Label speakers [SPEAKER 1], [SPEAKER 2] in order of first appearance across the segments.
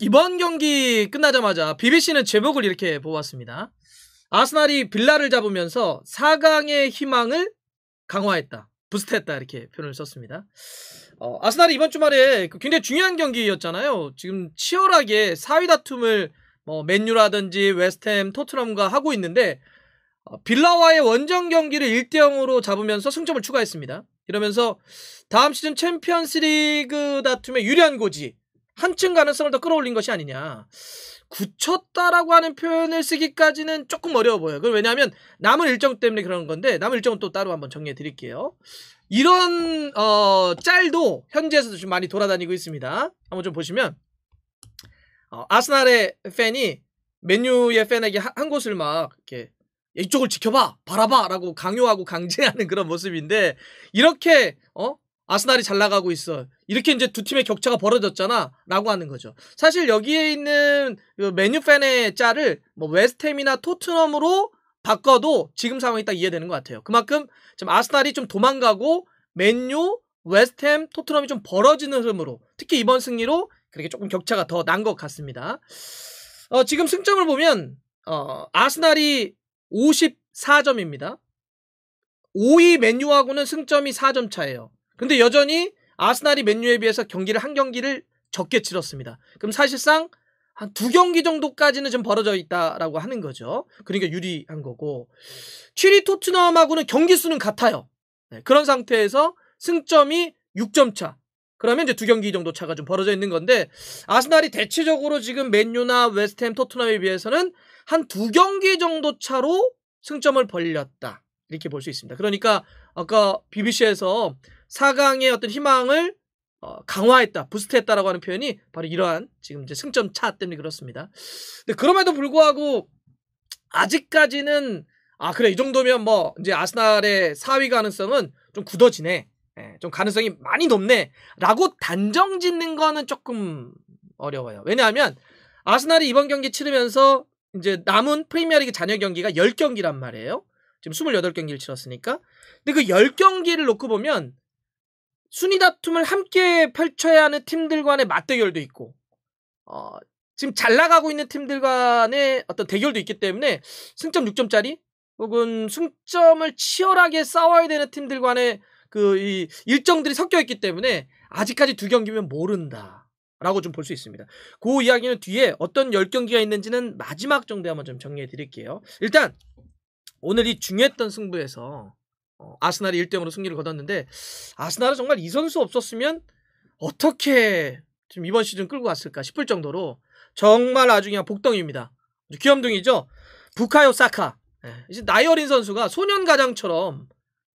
[SPEAKER 1] 이번 경기 끝나자마자 BBC는 제목을 이렇게 보았습니다. 아스날이 빌라를 잡으면서 4강의 희망을 강화했다. 부스트했다 이렇게 표현을 썼습니다. 어, 아스날이 이번 주말에 그 굉장히 중요한 경기였잖아요. 지금 치열하게 4위 다툼을 뭐 맨유라든지 웨스트햄, 토트넘과 하고 있는데 어, 빌라와의 원정 경기를 1대 0으로 잡으면서 승점을 추가했습니다. 이러면서 다음 시즌 챔피언스리그 다툼의 유리한 고지 한층 가능성을 더 끌어올린 것이 아니냐. 굳혔다라고 하는 표현을 쓰기까지는 조금 어려워 보여요. 그 왜냐하면 남은 일정 때문에 그런 건데 남은 일정은 또 따로 한번 정리해 드릴게요. 이런 어, 짤도 현지에서도 좀 많이 돌아다니고 있습니다. 한번 좀 보시면 어, 아스날의 팬이 맨유의 팬에게 한, 한 곳을 막 이렇게 이쪽을 지켜봐, 바라봐라고 강요하고 강제하는 그런 모습인데 이렇게 어 아스날이 잘 나가고 있어. 이렇게 이제 두 팀의 격차가 벌어졌잖아. 라고 하는 거죠. 사실 여기에 있는 그 메뉴 팬의 짤을 뭐 웨스템이나 토트넘으로 바꿔도 지금 상황이 딱 이해되는 것 같아요. 그만큼 지금 아스날이 좀 도망가고 맨유, 웨스템, 토트넘이 좀 벌어지는 흐름으로 특히 이번 승리로 그렇게 조금 격차가 더 난 것 같습니다. 어, 지금 승점을 보면 어, 아스날이 54점입니다. 5위 맨유하고는 승점이 4점 차예요. 근데 여전히 아스날이 맨유에 비해서 경기를 한 경기를 적게 치렀습니다. 그럼 사실상 한 두 경기 정도까지는 좀 벌어져 있다라고 하는 거죠. 그러니까 유리한 거고 7위 토트넘하고는 경기 수는 같아요. 네, 그런 상태에서 승점이 6점 차. 그러면 이제 두 경기 정도 차가 좀 벌어져 있는 건데 아스날이 대체적으로 지금 맨유나 웨스트햄, 토트넘에 비해서는 한 두 경기 정도 차로 승점을 벌렸다. 이렇게 볼 수 있습니다. 그러니까 아까 BBC에서 4강의 어떤 희망을 어, 강화했다, 부스트했다라고 하는 표현이 바로 이러한 지금 이제 승점 차 때문에 그렇습니다. 근데 그럼에도 불구하고 아직까지는 아 그래 이 정도면 뭐 이제 아스날의 4위 가능성은 좀 굳어지네, 예, 좀 가능성이 많이 높네라고 단정 짓는 거는 조금 어려워요. 왜냐하면 아스날이 이번 경기 치르면서 이제 남은 프리미어리그 잔여 경기가 10경기란 말이에요. 지금 28경기를 치렀으니까. 근데 그 10경기를 놓고 보면 순위 다툼을 함께 펼쳐야 하는 팀들 간의 맞대결도 있고 어, 지금 잘 나가고 있는 팀들 간의 어떤 대결도 있기 때문에 승점 6점짜리 혹은 승점을 치열하게 싸워야 되는 팀들 간의 그이 일정들이 섞여 있기 때문에 아직까지 두 경기면 모른다. 라고 좀 볼 수 있습니다. 그 이야기는 뒤에 어떤 열경기가 있는지는 마지막 정도에 한번 좀 정리해 드릴게요. 일단 오늘 이 중요했던 승부에서 아스날이 1등으로 승리를 거뒀는데 아스날은 정말 이 선수 없었으면 어떻게 지금 이번 시즌 끌고 갔을까 싶을 정도로 정말 아주 그냥 복덩이입니다. 귀염둥이죠. 부카요 사카. 예, 이제 나이 어린 선수가 소년 가장처럼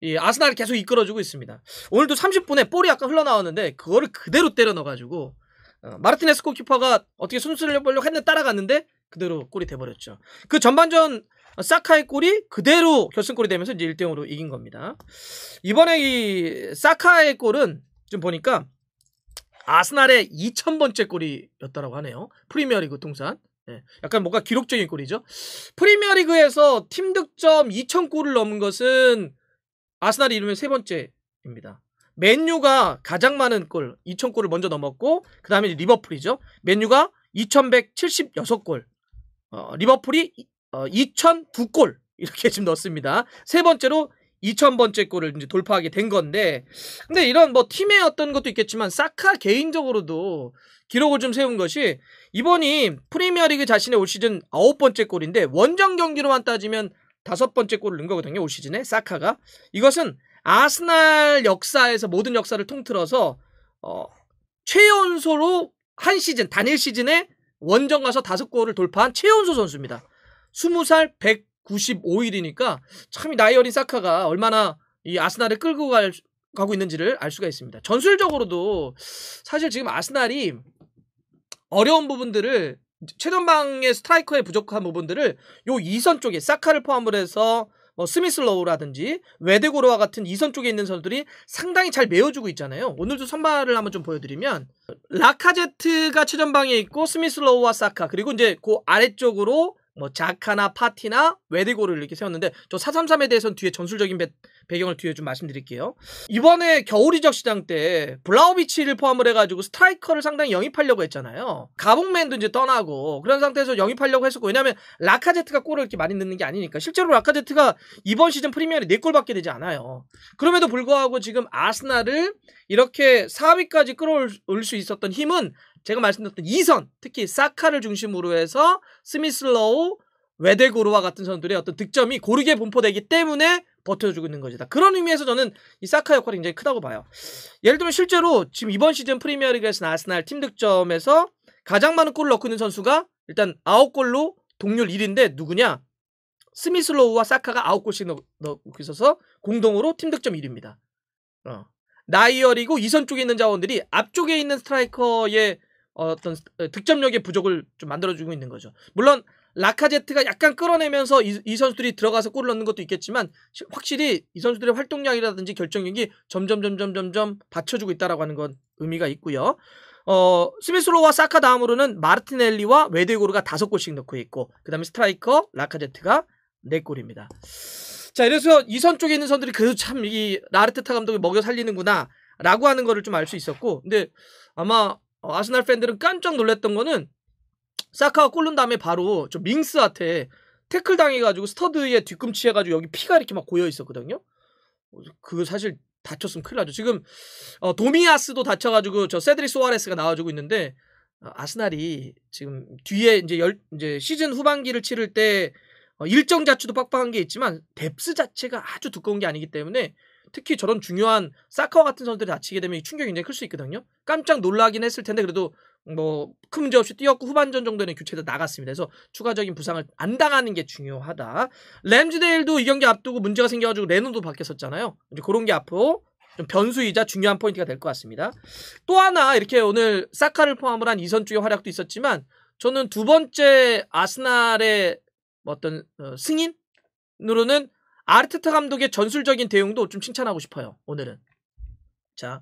[SPEAKER 1] 이 아스날을 계속 이끌어주고 있습니다. 오늘도 30분에 볼이 약간 흘러나왔는데 그거를 그대로 때려 넣어가지고 어, 마르티네스 코키퍼가 어떻게 순수를 해보려고 했는데 따라갔는데 그대로 골이 돼버렸죠. 그 전반전 사카의 골이 그대로 결승골이 되면서 이제 1대0으로 이긴 겁니다. 이번에 이 사카의 골은 지금 보니까 아스날의 2000번째 골이었다라고 하네요. 프리미어리그 통산. 예, 약간 뭔가 기록적인 골이죠. 프리미어리그에서 팀 득점 2000골을 넘은 것은 아스날이 이루면 세 번째입니다. 맨유가 가장 많은 골, 2000골을 먼저 넘었고 그 다음에 리버풀이죠. 맨유가 2176골 어, 리버풀이 어, 2002골 이렇게 지금 넣었습니다. 세 번째로 2000번째 골을 이제 돌파하게 된 건데 근데 이런 뭐 팀의 어떤 것도 있겠지만 사카 개인적으로도 기록을 좀 세운 것이 이번이 프리미어리그 자신의 올 시즌 아홉 번째 골인데 원정 경기로만 따지면 다섯 번째 골을 넣은 거거든요 올 시즌에 사카가 이것은 아스날 역사에서 모든 역사를 통틀어서 어, 최연소로 한 시즌 단일 시즌에 원정 가서 다섯 골을 돌파한 최연소 선수입니다. 20살 195일이니까 참이 나이 어린 사카가 얼마나 이 아스날을 끌고 갈, 가고 있는지를 알 수가 있습니다. 전술적으로도 사실 지금 아스날이 어려운 부분들을 최전방의 스트라이커의 부족한 부분들을 요 2선 쪽에 사카를 포함을 해서 어, 스미슬로우라든지 외대고로와 같은 이선 쪽에 있는 선수들이 상당히 잘 메워주고 있잖아요. 오늘도 선발을 한번 좀 보여드리면 라카제트가 최전방에 있고 스미슬로우와 사카 그리고 이제 그 아래쪽으로 뭐 자카나 파티나 웨디고를 이렇게 세웠는데 저 433에 대해서는 뒤에 전술적인 배, 경을 뒤에 좀 말씀드릴게요. 이번에 겨울 이적 시장 때 블라우비치를 포함을 해가지고 스트라이커를 상당히 영입하려고 했잖아요. 가봉맨도 이제 떠나고 그런 상태에서 영입하려고 했었고 왜냐하면 라카제트가 골을 이렇게 많이 넣는 게 아니니까 실제로 라카제트가 이번 시즌 프리미어에 4골밖에 되지 않아요. 그럼에도 불구하고 지금 아스날을 이렇게 4위까지 끌어올 수 있었던 힘은 제가 말씀드렸던 2선, 특히 사카를 중심으로 해서 스미슬로우, 외대고르와 같은 선들의 어떤 득점이 고르게 분포되기 때문에 버텨주고 있는 것이다. 그런 의미에서 저는 이 사카 역할이 굉장히 크다고 봐요. 예를 들면 실제로 지금 이번 시즌 프리미어리그에서 아스날 팀 득점에서 가장 많은 골을 넣고 있는 선수가 일단 9골로 동률 1인데 누구냐? 스미슬로우와 사카가 9골씩 넣고 있어서 공동으로 팀 득점 1위입니다. 어. 나이어리고2선 쪽에 있는 자원들이 앞쪽에 있는 스트라이커의 어, 어떤 어, 득점력의 부족을 좀 만들어주고 있는 거죠. 물론 라카제트가 약간 끌어내면서 이, 이, 선수들이 들어가서 골을 넣는 것도 있겠지만 확실히 이 선수들의 활동량이라든지 결정력이 점점 점점 점점 받쳐주고 있다라고 하는 건 의미가 있고요. 어, 스미스로와 사카 다음으로는 마르티넬리와 웨데고르가 다섯 골씩 넣고 있고 그다음에 스트라이커 라카제트가 네 골입니다. 자, 이래서 이선 쪽에 있는 선들이 그래도 참 이 라르테타 감독이 먹여 살리는구나 라고 하는 거를 좀 알 수 있었고 근데 아마 어, 아스날 팬들은 깜짝 놀랐던 거는 사카가 꼴른 다음에 바로 저 밍스한테 태클 당해가지고 스터드의 뒤꿈치 해가지고 여기 피가 이렇게 막 고여 있었거든요. 그거 사실 다쳤으면 큰일 나죠. 지금 어, 도미아스도 다쳐가지고 저세드리 소아레스가 나와주고 있는데 어, 아스날이 지금 뒤에 이제 열 이제 시즌 후반기를 치를 때 어, 일정 자체도 빡빡한 게 있지만 뎁스 자체가 아주 두꺼운 게 아니기 때문에 특히 저런 중요한 사커와 같은 선수들이 다치게 되면 충격이 굉장히 클 수 있거든요. 깜짝 놀라긴 했을 텐데 그래도 뭐 큰 문제 없이 뛰었고 후반전 정도는 교체도 나갔습니다. 그래서 추가적인 부상을 안 당하는 게 중요하다. 램즈데일도 이 경기 앞두고 문제가 생겨가지고 레노도 바뀌었었잖아요. 이제 그런 게 앞으로 좀 변수이자 중요한 포인트가 될 것 같습니다. 또 하나 이렇게 오늘 사카를 포함을 한 이선주의 활약도 있었지만 저는 두 번째 아스날의 어떤 어, 승인으로는 아르테타 감독의 전술적인 대응도 좀 칭찬하고 싶어요. 오늘은. 자,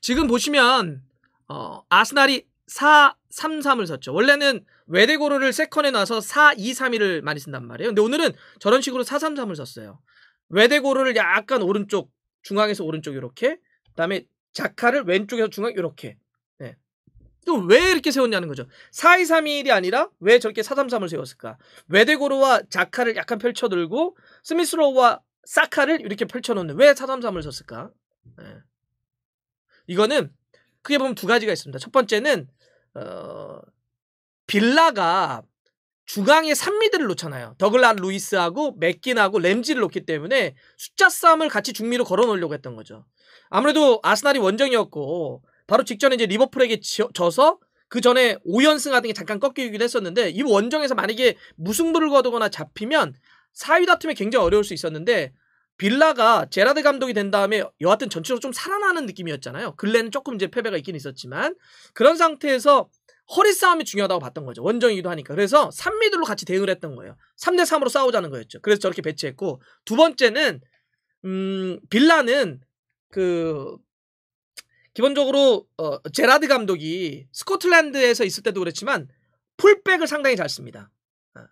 [SPEAKER 1] 지금 보시면 어, 아스날이 4-3-3을 썼죠. 원래는 외대고로를 세컨에 놔서 4-2-3-1을 많이 쓴단 말이에요. 근데 오늘은 저런 식으로 4-3-3을 썼어요. 외대고로를 약간 오른쪽, 중앙에서 오른쪽 이렇게 그다음에 자카를 왼쪽에서 중앙 이렇게 이거 왜 이렇게 세웠냐는 거죠. 4231이 아니라 왜 저렇게 433을 세웠을까? 외대고르와 자카를 약간 펼쳐들고 스미스로우와 사카를 이렇게 펼쳐놓는 왜 433을 썼을까? 네. 이거는 크게 보면 두 가지가 있습니다. 첫 번째는 어, 빌라가 중앙에 3미들을 놓잖아요. 더글란 루이스하고 맥긴하고 램지를 놓기 때문에 숫자 싸움을 같이 중미로 걸어 놓으려고 했던 거죠. 아무래도 아스날이 원정이었고 바로 직전에 이제 리버풀에게 지, 져서 그 전에 5연승 하던게 잠깐 꺾이기도 했었는데 이 원정에서 만약에 무승부를 거두거나 잡히면 4위 다툼이 굉장히 어려울 수 있었는데 빌라가 제라드 감독이 된 다음에 여하튼 전체적으로 좀 살아나는 느낌이었잖아요. 근래는 조금 이제 패배가 있긴 있었지만 그런 상태에서 허리 싸움이 중요하다고 봤던 거죠. 원정이기도 하니까. 그래서 3미들로 같이 대응을 했던 거예요. 3대 3으로 싸우자는 거였죠. 그래서 저렇게 배치했고 두 번째는 음 빌라는 그 기본적으로 어, 제라드 감독이 스코틀랜드에서 있을 때도 그랬지만 풀백을 상당히 잘 씁니다. 어,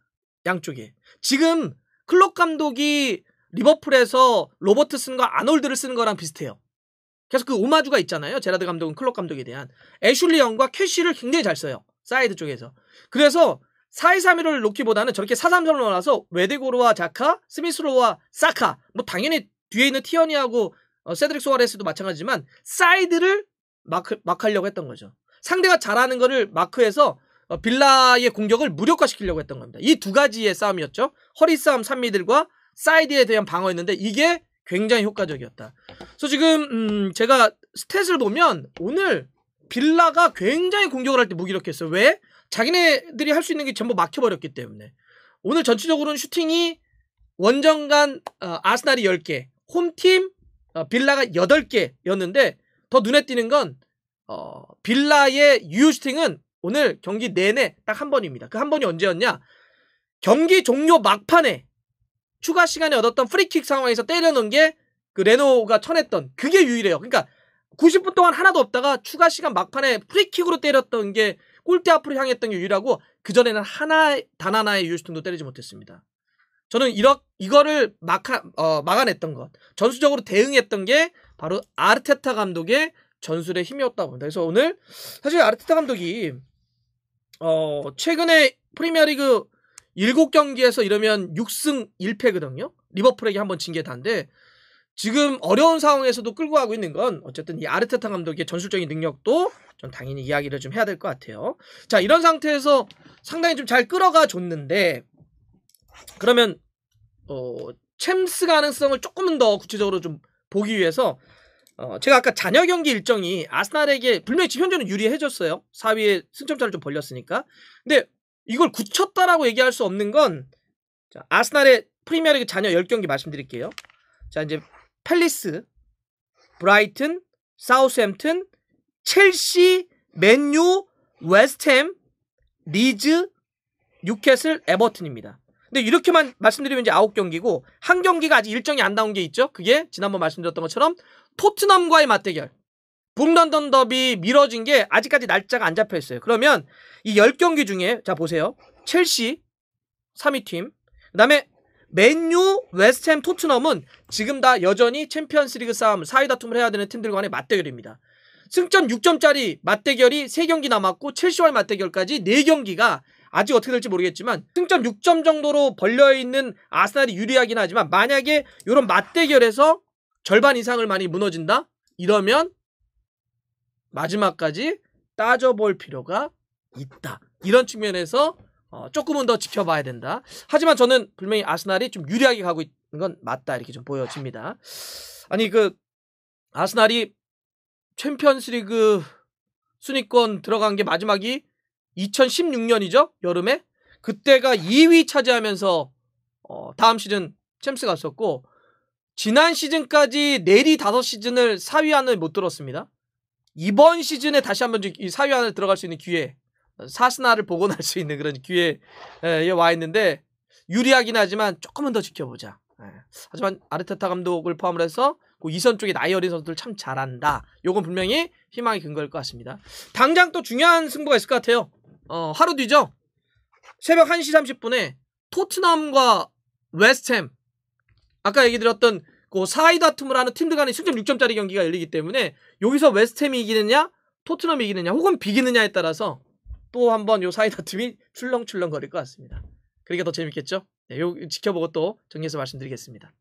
[SPEAKER 1] 양쪽에. 지금 클럽 감독이 리버풀에서 로버트 쓰는 거 아놀드를 쓰는 거랑 비슷해요. 계속 그 오마주가 있잖아요. 제라드 감독은 클럽 감독에 대한 애슐리 영과 캐시를 굉장히 잘 써요. 사이드 쪽에서. 그래서 4-2-3-1을 놓기보다는 저렇게 4-3-3을 넣어서 외대고르와 자카, 스미스로와 사카 뭐 당연히 뒤에 있는 티어니하고 어, 세드릭 소아레스도 마찬가지지만 사이드를 마크, 마하려고 했던 거죠. 상대가 잘하는 거를 마크해서 어, 빌라의 공격을 무력화시키려고 했던 겁니다. 이 두 가지의 싸움이었죠. 허리 싸움 3미들과 사이드에 대한 방어였는데 이게 굉장히 효과적이었다. 그래서 지금 음, 제가 스탯을 보면 오늘 빌라가 굉장히 공격을 할 때 무기력했어요. 왜? 자기네들이 할 수 있는 게 전부 막혀버렸기 때문에. 오늘 전체적으로는 슈팅이 원정간 어, 아스날이 10개, 홈팀 어, 빌라가 8개였는데 더 눈에 띄는 건 어, 빌라의 유효슈팅은 오늘 경기 내내 딱 한 번입니다. 그 한 번이 언제였냐? 경기 종료 막판에 추가 시간에 얻었던 프리킥 상황에서 때려놓은 게 그 레노가 쳐냈던 그게 유일해요. 그러니까 90분 동안 하나도 없다가 추가 시간 막판에 프리킥으로 때렸던 게 골대 앞으로 향했던 게 유일하고 그전에는 하나 단 하나의 유효슈팅도 때리지 못했습니다. 저는 이러, 이거를 막하, 어, 막아냈던 것, 전술적으로 대응했던 게 바로 아르테타 감독의 전술의 힘이었다 고 봅니다. 그래서 오늘 사실 아르테타 감독이 어, 최근에 프리미어리그 7경기에서 이러면 6승 1패거든요. 리버풀에게 한 번 진게 단데 지금 어려운 상황에서도 끌고 가고 있는 건 어쨌든 이 아르테타 감독의 전술적인 능력도 좀 당연히 이야기를 좀 해야 될 것 같아요. 자 이런 상태에서 상당히 좀 잘 끌어가 줬는데 그러면 어, 챔스 가능성을 조금은 더 구체적으로 좀 보기 위해서 어, 제가 아까 잔여 경기 일정이 아스날에게 분명히 지금 현재는 유리해졌어요. 4위에 승점차를 좀 벌렸으니까. 근데 이걸 굳혔다라고 얘기할 수 없는 건 자, 아스날의 프리미어리그 잔여 10경기 말씀드릴게요. 자 이제 팰리스, 브라이튼, 사우스햄튼, 첼시, 맨유, 웨스트햄, 리즈, 뉴캐슬, 에버튼입니다. 근데 이렇게만 말씀드리면 이제 아홉 경기고 한 경기가 아직 일정이 안 나온 게 있죠. 그게 지난번 말씀드렸던 것처럼 토트넘과의 맞대결. 북런던 더비 미뤄진 게 아직까지 날짜가 안 잡혀 있어요. 그러면 이1 0경기 중에 자 보세요. 첼시 3위 팀. 그다음에 맨유, 웨스트햄, 토트넘은 지금 다 여전히 챔피언스리그 싸움 4위 다툼을 해야 되는 팀들 간의 맞대결입니다. 승점 6점짜리 맞대결이 3경기 남았고 첼시와의 맞대결까지 4경기가 아직 어떻게 될지 모르겠지만 승점 6점 정도로 벌려 있는 아스날이 유리하긴 하지만 만약에 이런 맞대결에서 절반 이상을 많이 무너진다 이러면 마지막까지 따져볼 필요가 있다. 이런 측면에서 어, 조금은 더 지켜봐야 된다. 하지만 저는 분명히 아스날이 좀 유리하게 가고 있는 건 맞다 이렇게 좀 보여집니다. 아니 그 아스날이 챔피언스리그 순위권 들어간 게 마지막이 2016년이죠 여름에 그때가 2위 차지하면서 어, 다음 시즌 챔스 갔었고 지난 시즌까지 내리 5시즌을 4위 안을 못 들었습니다. 이번 시즌에 다시 한번 4위 안에 들어갈 수 있는 기회 사스나를 복원할 수 있는 그런 기회에 와 있는데 유리하긴 하지만 조금은 더 지켜보자. 예. 하지만 아르테타 감독을 포함을 해서 그 이선 쪽에 나이 어린 선수들 참 잘한다. 요건 분명히 희망이 근거일 것 같습니다. 당장 또 중요한 승부가 있을 것 같아요. 어, 하루 뒤죠. 새벽 1시 30분에 토트넘과 웨스트햄 아까 얘기 드렸던 그 사이 다툼을 하는 팀들 간의 승점 6점짜리 경기가 열리기 때문에 여기서 웨스트햄이 이기느냐 토트넘이 이기느냐 혹은 비기느냐에 따라서 또 한번 요 사이 다툼이 출렁출렁 거릴 것 같습니다. 그러니까 더 재밌겠죠? 네, 요 지켜보고 또 정리해서 말씀드리겠습니다.